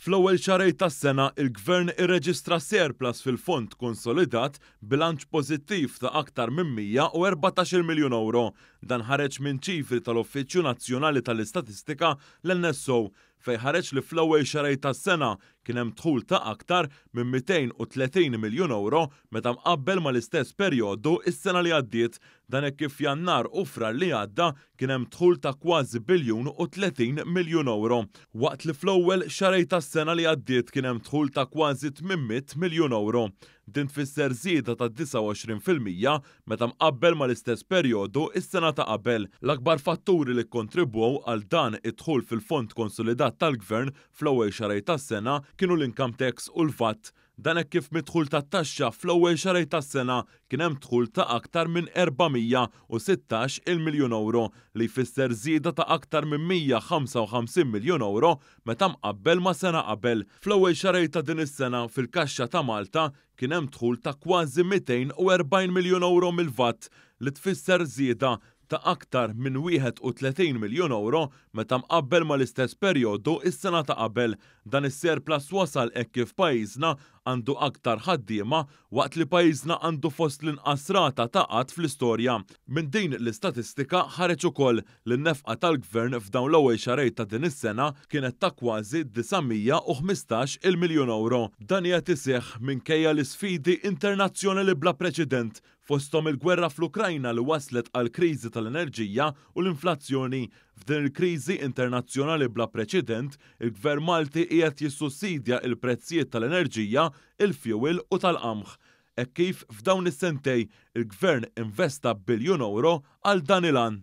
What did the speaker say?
Fl-ewwel xarej tas-sena il-Gvern irreġistra surplus fil-fond konsolidat bilanċ pożittiv ta' aktar minn 114 miljun euro Dan ħareġ minn ċifri tal-Uffiċċju Nazzjonali tal-Istatistika l-NSO fej ħareġ li fl-ewwel xarej tas-sena kien hemm dħul ta' aktar minn 230 miljun euro meta mqabbel mal-istess perjodu is-sena li għaddiet dan hekk kif jannar u frar li għadda kien hemm dħul ta' kważi biljun u 30 miljun euro. Waqt li fl-ewwel xarej tas-sena li għaddiet kien hemm dħul ta' kważi 800 miljun euro. Din tfisser żieda ta' 29% meta mqabbel mal-istess perjodu is-sena ġurnata ta' qabel. L-akbar fatturi li kontribwew għal dan id-dħul fil-fond konsolidat tal-gvern fl-ewwel xarej tas-sena kienu l-income tax u l-VAT. Dan hekk kif midħul tat-taxxa fl-ewwel xarej tas-sena kien hemm dħul ta' aktar minn 416 il miljun euro li jfisser żieda ta' aktar minn 155 miljun euro meta mqabbel ma' sena qabel. Fl-ewwel xarej ta' din is-sena fil-kaxxa ta' Malta kien hemm dħul ta' kważi 240 miljun euro mill-vatt li tfisser żieda ta' aktar minn 31 miljon euro meta mqabbel ma l-istess perjodu is-sena ta' qabel dan is serplas wasal hekk kif pajjiżna għandu aktar ħaddiema waqt li pajjiżna għandu fost l rata ta' qatt fl-istorja. Minn din l-istatistika ħareġ ukoll li n-nefqa tal-gvern f'dawn l-ewwel xarej ta' din is-sena kienet ta' kważi 915 il-miljun euro. Dan jgħat iseħħ minkejja l-isfidi internazzjonali bla preċedent fostom il-gwerra fl-Ukrajna li waslet għal kriżi tal-enerġija u l-inflazzjoni. F'din il-kriżi internazzjonali bla preċedent, il-Gvern Malti qiegħed jissussidja il-prezzijiet tal-enerġija, il-fuel u tal-qamħ. E kif f'dawn is-sentej il-Gvern investa biljun euro għal dan il-an.